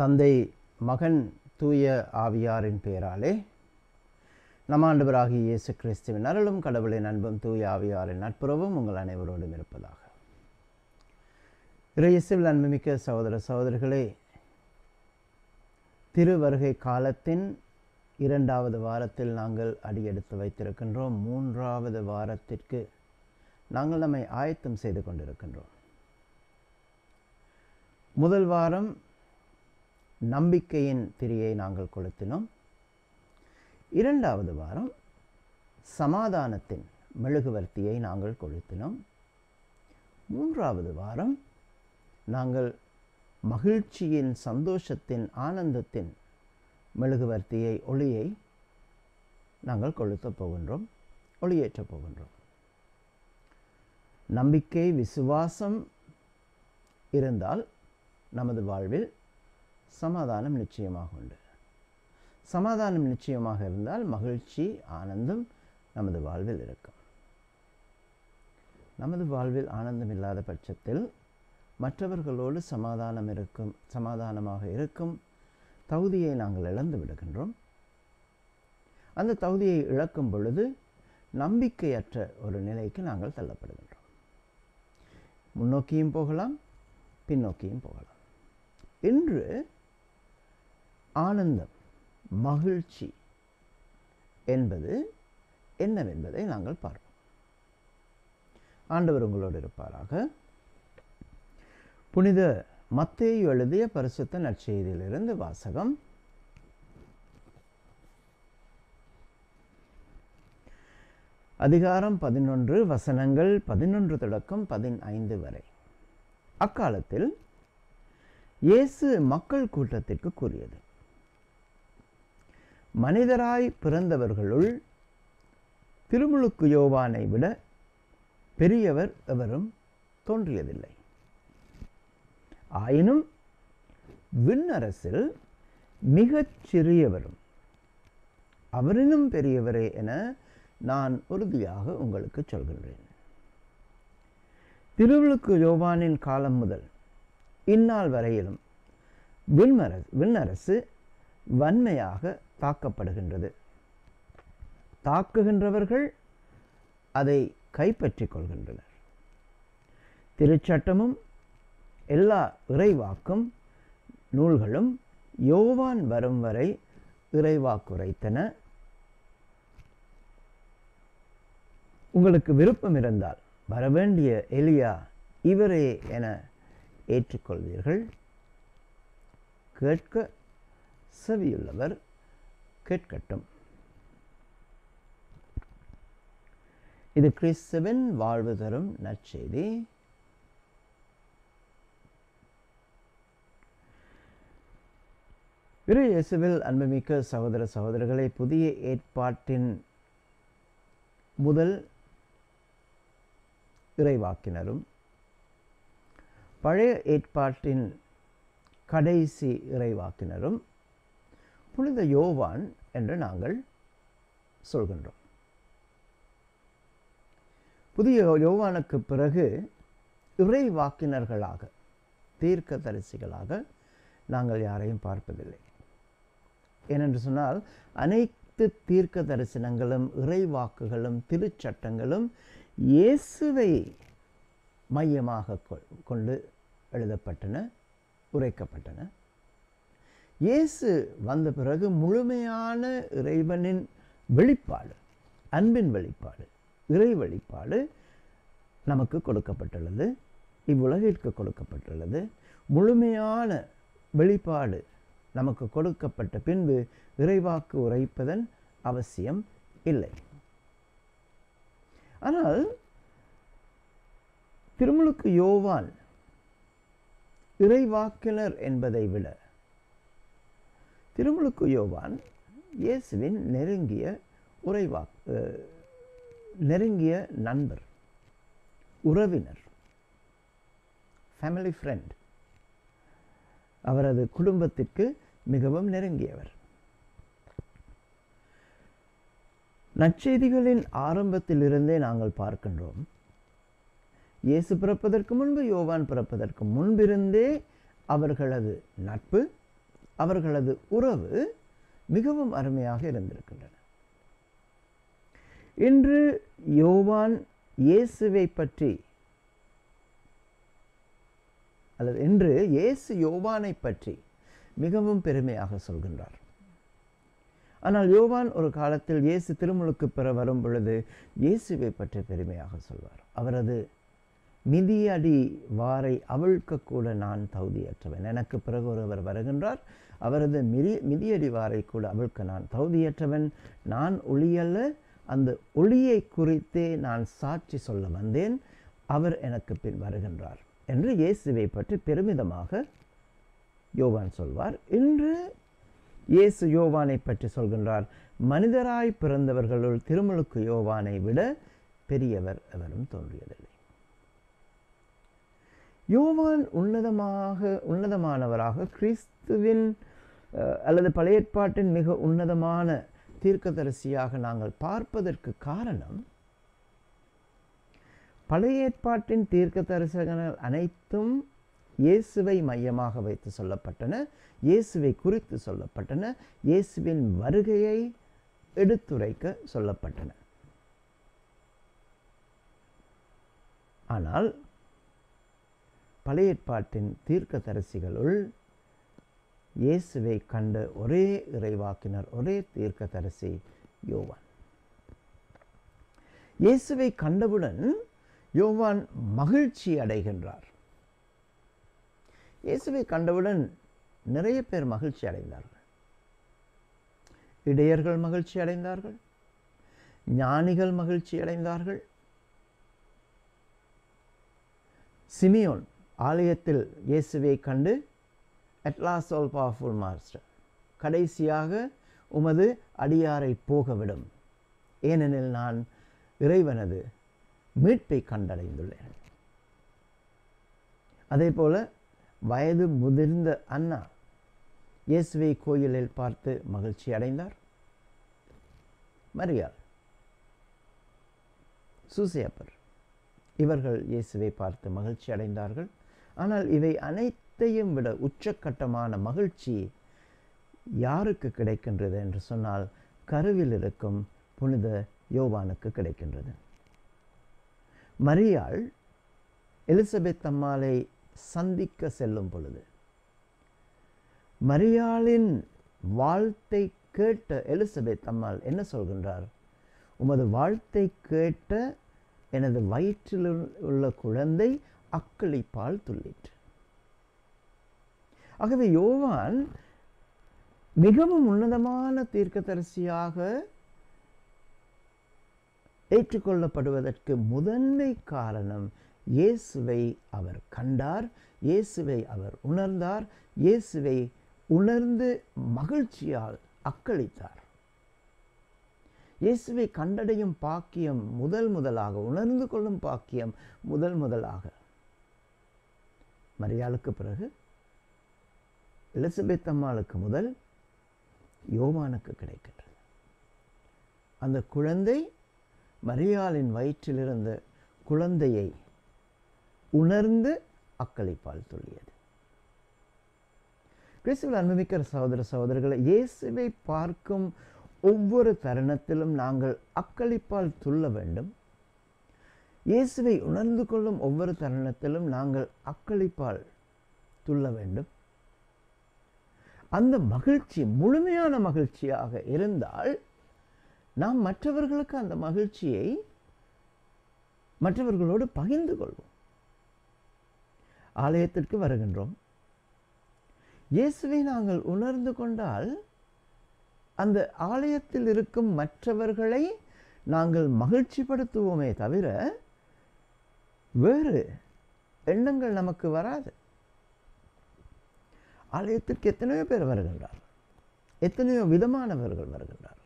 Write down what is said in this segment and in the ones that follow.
தந்தை மகன் தூய ஆவியாரின் பெயராலே நம்ம ஆண்டவராகிய இயேசு கிறிஸ்துவின் அருளும் கடவுளின் அன்பும் தூய ஆவியாரின் நட்புறவும் உங்கள் அனைவரோடும் இருப்பதாக இறையசுவில் அன்புமிக்க சகோதர சகோதரிகளே திருவருகை காலத்தின் இரண்டாவது வாரத்தில் நாங்கள் அடியெடுத்து வைத்திருக்கின்றோம் மூன்றாவது வாரத்திற்கு நாங்கள் நம்மை ஆயத்தம் செய்து கொண்டிருக்கின்றோம் முதல் வாரம் நம்பிக்கையின் திரியை நாங்கள் கொளுத்தினோம் இரண்டாவது வாரம் சமாதானத்தின் மெழுகுவர்த்தியை நாங்கள் கொளுத்தினோம் மூன்றாவது வாரம் நாங்கள் மகிழ்ச்சியின் சந்தோஷத்தின் ஆனந்தத்தின் மெழுகுவர்த்தியை ஒளியை நாங்கள் கொளுத்தப் போகின்றோம் ஒளியேற்றப் போகின்றோம் நம்பிக்கை விசுவாசம் இருந்தால் நமது வாழ்வில் சமாதானம் நிச்சயமாக உண்டு சமாதானம் நிச்சயமாக இருந்தால் மகிழ்ச்சி ஆனந்தம் நமது வாழ்வில் இருக்கும் நமது வாழ்வில் ஆனந்தம் இல்லாத பட்சத்தில் மற்றவர்களோடு சமாதானம் இருக்கும் சமாதானமாக இருக்கும் தகுதியை நாங்கள் இழந்து விடுகின்றோம் அந்த தகுதியை இழக்கும் பொழுது நம்பிக்கையற்ற ஒரு நிலைக்கு நாங்கள் தள்ளப்படுகின்றோம் முன்னோக்கியும் போகலாம் பின்னோக்கியும் போகலாம் இன்று ஆனந்தம் மகிழ்ச்சி என்பது என்னவென்பதை நாங்கள் பார்ப்போம் ஆண்டவர் உங்களோடு இருப்பாராக புனித மத்தே எழுதிய பரிசுத்த நற்செய்தியிலிருந்து வாசகம் அதிகாரம் பதினொன்று வசனங்கள் பதினொன்று தொடக்கம் பதினைந்து வரை அக்காலத்தில் இயேசு மக்கள் கூட்டத்திற்கு கூறியது மனிதராய் பிறந்தவர்களுள் திருமுழுக்கு யோவானை விட பெரியவர் எவரும் தோன்றியதில்லை ஆயினும் விண்ணரசில் மிகச் சிறியவரும் அவரினும் பெரியவரே என நான் உறுதியாக உங்களுக்கு சொல்கின்றேன் திருவிழுக்கு யோவானின் காலம் முதல் இந்நாள் வரையிலும் விண்மர விண்ணரசு வன்மையாக தாக்கப்படுகின்றது தாக்குகின்றவர்கள் அதை கைப்பற்றிக் கொள்கின்றனர் திருச்சட்டமும் எல்லா இறைவாக்கும் நூல்களும் யோவான் வரும் வரை இறைவாக்குரைத்தன உங்களுக்கு விருப்பம் இருந்தால் வரவேண்டிய எலியா இவரே என ஏற்றுக்கொள்வீர்கள் கேட்க செவியுள்ளவர் கேட்கட்டும் இது கிறிஸ்துவின் வாழ்வு தரும் நற்செய்தி இரு இயேசுவில் அன்புமிக்க சகோதர சகோதரர்களை புதிய ஏற்பாட்டின் முதல் இறைவாக்கினரும் பழைய ஏற்பாட்டின் கடைசி இறைவாக்கினரும் புனித யோவான் என்று நாங்கள் சொல்கின்றோம் புதிய யோவானுக்கு பிறகு இறை வாக்கினர்களாக தீர்க்க தரிசிகளாக நாங்கள் யாரையும் பார்ப்பதில்லை ஏனென்று சொன்னால் அனைத்து தீர்க்க தரிசனங்களும் இறைவாக்குகளும் திருச்சட்டங்களும் இயேசுவை மையமாக கொண்டு எழுதப்பட்டன உரைக்கப்பட்டன இயேசு வந்த பிறகு முழுமையான இறைவனின் வெளிப்பாடு அன்பின் வெளிப்பாடு இறை வெளிப்பாடு நமக்கு கொடுக்கப்பட்டுள்ளது இவ்வுலகிற்கு கொடுக்கப்பட்டுள்ளது முழுமையான வெளிப்பாடு நமக்கு கொடுக்கப்பட்ட பின்பு இறைவாக்கு உரைப்பதன் அவசியம் இல்லை ஆனால் திருமுழுக்கு யோவான் இறைவாக்கினர் என்பதை விட திருமுழுக்கு யோவான் இயேசுவின் நெருங்கிய உறைவா நெருங்கிய நண்பர் உறவினர் ஃபேமிலி ஃப்ரெண்ட் அவரது குடும்பத்திற்கு மிகவும் நெருங்கியவர் நற்செய்திகளின் ஆரம்பத்திலிருந்தே நாங்கள் பார்க்கின்றோம் இயேசு பிறப்பதற்கு முன்பு யோவான் பிறப்பதற்கு முன்பிருந்தே அவர்களது நட்பு அவர்களது உறவு மிகவும் அருமையாக இருந்திருக்கின்றன இன்று யோவான் இயேசுவை பற்றி அல்லது இன்று இயேசு யோவானை பற்றி மிகவும் பெருமையாக சொல்கின்றார் ஆனால் யோவான் ஒரு காலத்தில் இயேசு திருமுழுக்கு பெற வரும் பொழுது இயேசுவை பற்றி பெருமையாக சொல்வார் அவரது மிதியடி வாரை அவிழ்க்கக்கூட நான் தகுதியற்றவன் எனக்கு பிறகு ஒருவர் வருகின்றார் அவரது மிதி மிதியடிவாரை கூட அவிழ்க்க நான் தகுதியற்றவன் நான் ஒளியல்ல அந்த ஒளியை குறித்தே நான் சாட்சி சொல்ல வந்தேன் அவர் எனக்கு பின் வருகின்றார் என்று இயேசுவை பற்றி பெருமிதமாக யோவான் சொல்வார் இன்று இயேசு யோவானை பற்றி சொல்கின்றார் மனிதராய் பிறந்தவர்களுள் திருமலுக்கு யோவானை விட பெரியவர் எவரும் தோன்றியதில்லை யோவான் உன்னதமாக உன்னதமானவராக கிறிஸ்துவின் அல்லது பழைய ஏற்பாட்டின் மிக உன்னதமான தீர்க்கதரிசியாக நாங்கள் பார்ப்பதற்கு காரணம் பழைய ஏற்பாட்டின் தீர்க்க அனைத்தும் இயேசுவை மையமாக வைத்து சொல்லப்பட்டன இயேசுவை குறித்து சொல்லப்பட்டன இயேசுவின் வருகையை எடுத்துரைக்க சொல்லப்பட்டன ஆனால் பழைய ஏற்பாட்டின் தீர்க்க தரிசிகளுள் இயேசுவை கண்ட ஒரே இறைவாக்கினர் ஒரே தீர்க்க தரிசி யோவான் இயேசுவை கண்டவுடன் யோவான் மகிழ்ச்சி அடைகின்றார் இயேசுவை கண்டவுடன் நிறைய பேர் மகிழ்ச்சி அடைந்தார்கள் இடையர்கள் மகிழ்ச்சி அடைந்தார்கள் ஞானிகள் மகிழ்ச்சி அடைந்தார்கள் சிமியோன் ஆலயத்தில் இயேசுவை கண்டு at last all powerful master கடைசியாக உமது அடியாரை போகவிடும் ஏனெனில் நான் இறைவனது மீட்பை கண்டடைந்துள்ளேன் அதே போல் வயது முதிர்ந்த அண்ணா இயேசுவை கோயிலில் பார்த்து மகிழ்ச்சி அடைந்தார் மரியாள் சூசியப்பர் இவர்கள் இயேசுவை பார்த்து மகிழ்ச்சி அடைந்தார்கள் ஆனால் இவை அனைத்து அனைத்தையும் விட உச்சக்கட்டமான மகிழ்ச்சி யாருக்கு கிடைக்கின்றது என்று சொன்னால் கருவில் இருக்கும் புனித யோவானுக்கு கிடைக்கின்றது மரியாள் எலிசபெத் அம்மாளை சந்திக்க செல்லும் பொழுது மரியாளின் வாழ்த்தை கேட்ட எலிசபெத் அம்மாள் என்ன சொல்கின்றார் உமது வாழ்த்தை கேட்ட எனது வயிற்றில் உள்ள குழந்தை அக்களிப்பால் துள்ளிற்று ஆகவே யோவான் மிகவும் உன்னதமான தீர்க்கதரிசியாக ஏற்றுக்கொள்ளப்படுவதற்கு முதன்மை காரணம் இயேசுவை அவர் கண்டார் இயேசுவை அவர் உணர்ந்தார் இயேசுவை உணர்ந்து மகிழ்ச்சியால் அக்களித்தார் இயேசுவை கண்டடையும் பாக்கியம் முதல் முதலாக உணர்ந்து கொள்ளும் பாக்கியம் முதல் முதலாக மரியாளுக்கு பிறகு எலிசபெத் அம்மாளுக்கு முதல் யோவானுக்கு கிடைக்கின்றது அந்த குழந்தை மரியாளின் வயிற்றிலிருந்த குழந்தையை உணர்ந்து அக்களிப்பால் துள்ளியது கிறிஸ்துவில் அனுபவிக்கிற சகோதர சகோதரர்களை இயேசுவை பார்க்கும் ஒவ்வொரு தருணத்திலும் நாங்கள் அக்களிப்பால் துள்ள வேண்டும் இயேசுவை உணர்ந்து கொள்ளும் ஒவ்வொரு தருணத்திலும் நாங்கள் அக்களிப்பால் துள்ள வேண்டும் அந்த மகிழ்ச்சி முழுமையான மகிழ்ச்சியாக இருந்தால் நாம் மற்றவர்களுக்கு அந்த மகிழ்ச்சியை மற்றவர்களோடு பகிர்ந்து கொள்வோம் ஆலயத்திற்கு வருகின்றோம் இயேசுவை நாங்கள் உணர்ந்து கொண்டால் அந்த ஆலயத்தில் இருக்கும் மற்றவர்களை நாங்கள் மகிழ்ச்சிப்படுத்துவோமே தவிர வேறு எண்ணங்கள் நமக்கு வராது ஆலயத்திற்கு எத்தனையோ பேர் வருகின்றார்கள் எத்தனையோ விதமானவர்கள் வருகின்றார்கள்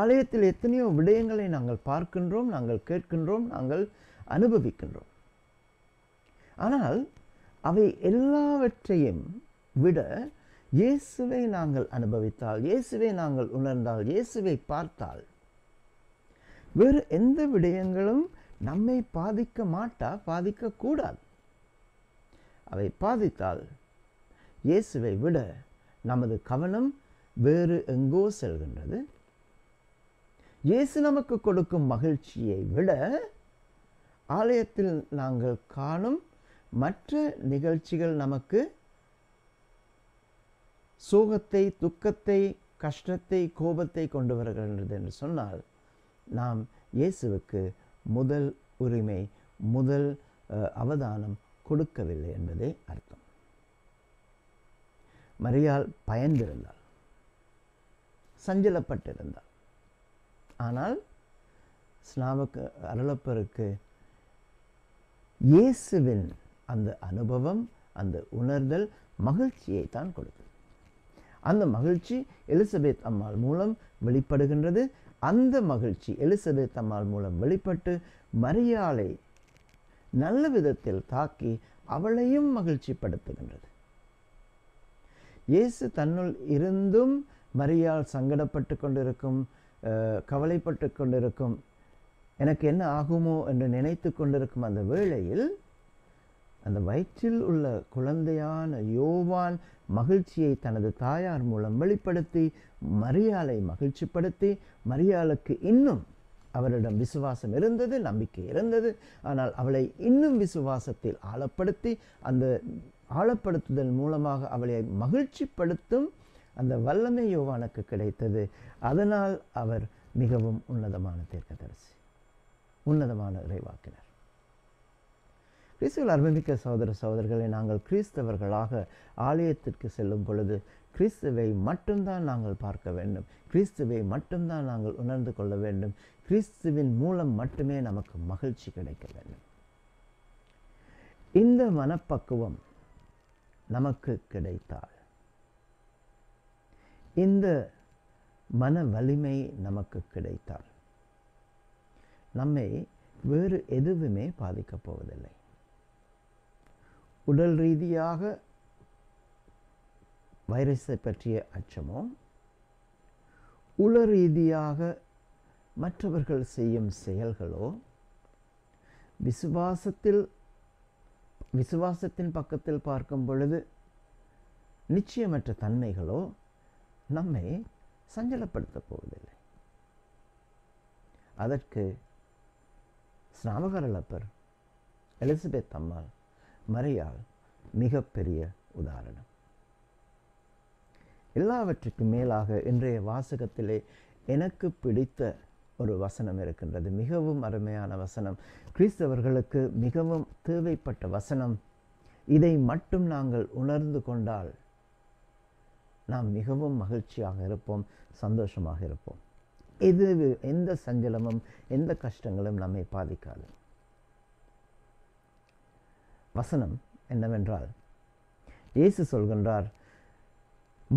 ஆலயத்தில் எத்தனையோ விடயங்களை நாங்கள் பார்க்கின்றோம் நாங்கள் கேட்கின்றோம் நாங்கள் அனுபவிக்கின்றோம் ஆனால் அவை எல்லாவற்றையும் விட இயேசுவை நாங்கள் அனுபவித்தால் இயேசுவை நாங்கள் உணர்ந்தால் இயேசுவை பார்த்தால் வேறு எந்த விடயங்களும் நம்மை பாதிக்க மாட்டா பாதிக்கக்கூடாது அவை பாதித்தால் இயேசுவை விட நமது கவனம் வேறு எங்கோ செல்கின்றது இயேசு நமக்கு கொடுக்கும் மகிழ்ச்சியை விட ஆலயத்தில் நாங்கள் காணும் மற்ற நிகழ்ச்சிகள் நமக்கு சோகத்தை துக்கத்தை கஷ்டத்தை கோபத்தை கொண்டு வருகின்றது என்று சொன்னால் நாம் இயேசுவுக்கு முதல் உரிமை முதல் அவதானம் கொடுக்கவில்லை என்பதே அர்த்தம் மரியாள் பயந்திருந்தாள் சஞ்சலப்பட்டிருந்தாள் ஆனால் ஸ்நாபக்கு அருளப்பருக்கு இயேசுவின் அந்த அனுபவம் அந்த உணர்தல் மகிழ்ச்சியை தான் கொடுத்தது அந்த மகிழ்ச்சி எலிசபெத் அம்மாள் மூலம் வெளிப்படுகின்றது அந்த மகிழ்ச்சி எலிசபெத் அம்மாள் மூலம் வெளிப்பட்டு மரியாளை நல்ல விதத்தில் தாக்கி அவளையும் மகிழ்ச்சிப்படுத்துகின்றது இயேசு தன்னுள் இருந்தும் மரியால் சங்கடப்பட்டு கொண்டிருக்கும் கவலைப்பட்டு கொண்டிருக்கும் எனக்கு என்ன ஆகுமோ என்று நினைத்து கொண்டிருக்கும் அந்த வேளையில் அந்த வயிற்றில் உள்ள குழந்தையான யோவான் மகிழ்ச்சியை தனது தாயார் மூலம் வெளிப்படுத்தி மரியாலை மகிழ்ச்சிப்படுத்தி மரியாளுக்கு இன்னும் அவரிடம் விசுவாசம் இருந்தது நம்பிக்கை இருந்தது ஆனால் அவளை இன்னும் விசுவாசத்தில் ஆழப்படுத்தி அந்த ஆழப்படுத்துதல் மூலமாக அவளை மகிழ்ச்சிப்படுத்தும் அந்த வல்லமை யோவானுக்கு கிடைத்தது அதனால் அவர் மிகவும் உன்னதமான தீர்க்கதரிசி உன்னதமான இறைவாக்கினர் கிறிஸ்துவில் அருமைமிக்க சகோதர சகோதரர்களை நாங்கள் கிறிஸ்தவர்களாக ஆலயத்திற்கு செல்லும் பொழுது கிறிஸ்துவை மட்டும்தான் நாங்கள் பார்க்க வேண்டும் கிறிஸ்துவை மட்டும்தான் நாங்கள் உணர்ந்து கொள்ள வேண்டும் கிறிஸ்துவின் மூலம் மட்டுமே நமக்கு மகிழ்ச்சி கிடைக்க வேண்டும் இந்த மனப்பக்குவம் நமக்கு கிடைத்தாள் இந்த மன வலிமை நமக்கு கிடைத்தால் நம்மை வேறு எதுவுமே பாதிக்கப் போவதில்லை உடல் ரீதியாக வைரஸை பற்றிய அச்சமோ உள ரீதியாக மற்றவர்கள் செய்யும் செயல்களோ விசுவாசத்தில் விசுவாசத்தின் பக்கத்தில் பார்க்கும் பொழுது நிச்சயமற்ற தன்மைகளோ நம்மை சஞ்சலப்படுத்த போவதில்லை அதற்கு ஸ்நாபகரலப்பர் எலிசபெத் அம்மாள் மறையால் மிகப்பெரிய உதாரணம் எல்லாவற்றுக்கும் மேலாக இன்றைய வாசகத்திலே எனக்கு பிடித்த ஒரு வசனம் இருக்கின்றது மிகவும் அருமையான வசனம் கிறிஸ்தவர்களுக்கு மிகவும் தேவைப்பட்ட வசனம் இதை மட்டும் நாங்கள் உணர்ந்து கொண்டால் நாம் மிகவும் மகிழ்ச்சியாக இருப்போம் சந்தோஷமாக இருப்போம் எது எந்த சஞ்சலமும் எந்த கஷ்டங்களும் நம்மை பாதிக்காது வசனம் என்னவென்றால் இயேசு சொல்கின்றார்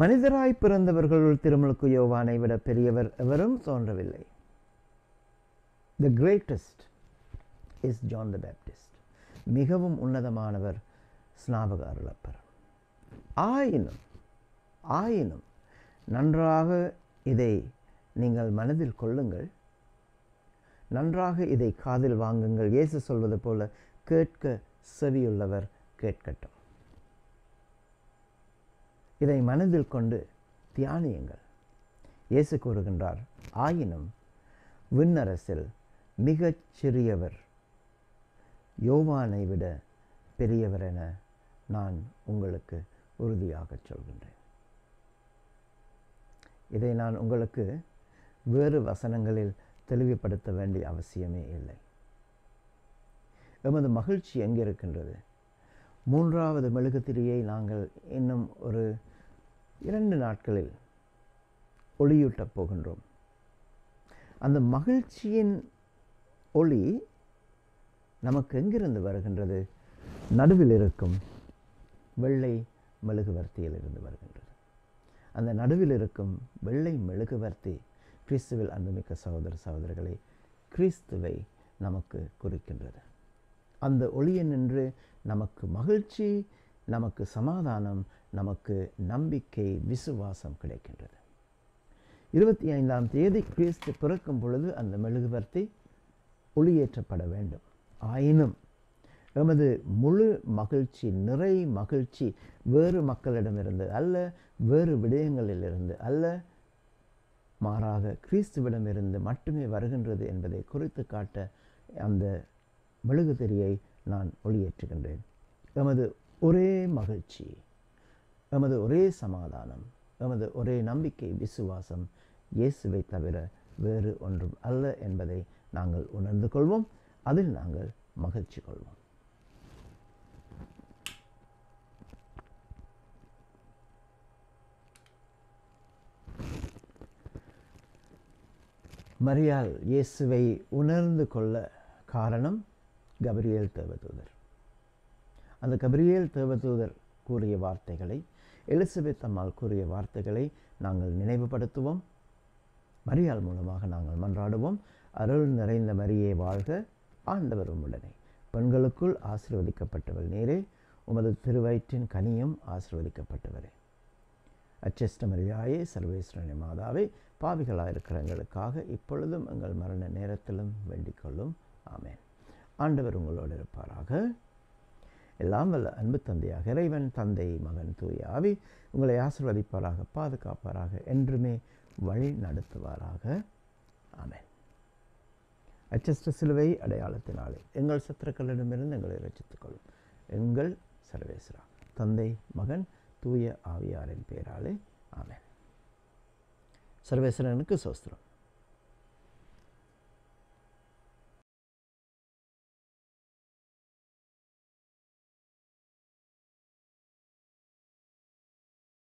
மனிதராய் பிறந்தவர்களுள் திருமலுக்கு யோவானை விட பெரியவர் எவரும் தோன்றவில்லை the greatest is John the Baptist மிகவும் உன்னதமானவர் ஸ்நாபக அருளப்பர் ஆயினும் ஆயினும் நன்றாக இதை நீங்கள் மனதில் கொள்ளுங்கள் நன்றாக இதை காதில் வாங்குங்கள் இயேசு சொல்வது போல கேட்க செவியுள்ளவர் கேட்கட்டும் இதை மனதில் கொண்டு தியானியுங்கள் இயேசு கூறுகின்றார் ஆயினும் விண்ணரசில் மிகச் சிறியவர் யோவானை விட பெரியவர் என நான் உங்களுக்கு உறுதியாக சொல்கின்றேன் இதை நான் உங்களுக்கு வேறு வசனங்களில் தெளிவுபடுத்த வேண்டிய அவசியமே இல்லை எமது மகிழ்ச்சி எங்கே இருக்கின்றது மூன்றாவது மெழுகுத்திரியை நாங்கள் இன்னும் ஒரு இரண்டு நாட்களில் ஒளியூட்டப் போகின்றோம் அந்த மகிழ்ச்சியின் ஒளி நமக்கு எங்கிருந்து வருகின்றது நடுவில் இருக்கும் வெள்ளை மெழுகுவர்த்தியிலிருந்து வருகின்றது அந்த நடுவில் இருக்கும் வெள்ளை மெழுகுவர்த்தி கிறிஸ்துவில் அன்புமிக்க சகோதர சகோதரர்களை கிறிஸ்துவை நமக்கு குறிக்கின்றது அந்த ஒளியை நின்று நமக்கு மகிழ்ச்சி நமக்கு சமாதானம் நமக்கு நம்பிக்கை விசுவாசம் கிடைக்கின்றது இருபத்தி ஐந்தாம் தேதி கிறிஸ்து பிறக்கும் பொழுது அந்த மெழுகுவர்த்தி ஒளியேற்றப்பட வேண்டும் ஆயினும் எமது முழு மகிழ்ச்சி நிறை மகிழ்ச்சி வேறு மக்களிடமிருந்து அல்ல வேறு விடயங்களிலிருந்து அல்ல மாறாக கிறிஸ்துவிடமிருந்து மட்டுமே வருகின்றது என்பதை குறித்து காட்ட அந்த மெழுகு திரியை நான் ஒளியேற்றுகின்றேன் எமது ஒரே மகிழ்ச்சி எமது ஒரே சமாதானம் எமது ஒரே நம்பிக்கை விசுவாசம் இயேசுவை தவிர வேறு ஒன்றும் அல்ல என்பதை நாங்கள் உணர்ந்து கொள்வோம் அதில் நாங்கள் மகிழ்ச்சி கொள்வோம் மரியால் இயேசுவை உணர்ந்து கொள்ள காரணம் கபரியல் தேவதூதர் அந்த கபரியல் தேவதூதர் கூறிய வார்த்தைகளை எலிசபெத் அம்மாள் கூறிய வார்த்தைகளை நாங்கள் நினைவுபடுத்துவோம் மரியாள் மூலமாக நாங்கள் மன்றாடுவோம் அருள் நிறைந்த மரியே வாழ்க ஆண்டவர் உடனே பெண்களுக்குள் ஆசிர்வதிக்கப்பட்டவள் நேரே உமது திருவயிற்றின் கனியும் ஆசிர்வதிக்கப்பட்டவரே அச்செஸ்ட சர்வேஸ்வரனி மாதாவை பாவிகளாக எங்களுக்காக இப்பொழுதும் எங்கள் மரண நேரத்திலும் வேண்டிக் கொள்ளும் ஆமேன் ஆண்டவர் உங்களோடு இருப்பாராக எல்லாம் வல்ல அன்பு தந்தையாக இறைவன் தந்தை மகன் தூயாவி உங்களை ஆசிர்வதிப்பாராக பாதுகாப்பாராக என்றுமே வழி நடத்துவாராக ஆமேன் அச்சஸ்ட சிலுவை அடையாளத்தினாலே எங்கள் சத்துருக்களிடமிருந்து எங்களை ரசித்துக் கொள்ளும் எங்கள் சர்வேஸ்வரா தந்தை மகன் தூய ஆவியாரின் பேராலே ஆமேன் சர்வேஸ்வரனுக்கு சோஸ்திரம்